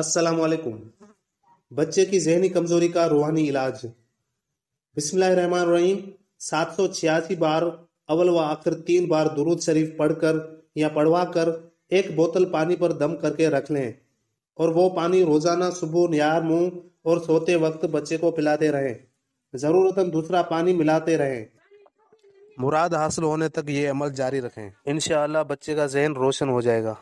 अस्सलाम बच्चे की जहनी कमजोरी का रूहानी इलाज बिस्मिल्लाहमान रहीम सात सौ छियासी बार अवल व आखिर तीन बार दुरूद शरीफ पढ़कर या पढ़वा कर एक बोतल पानी पर दम करके रख लें और वो पानी रोजाना सुबह यार मुंह और सोते वक्त बच्चे को पिलाते रहें जरूरत दूसरा पानी मिलाते रहें मुराद हासिल होने तक ये अमल जारी रखें इन बच्चे का जहन रोशन हो जाएगा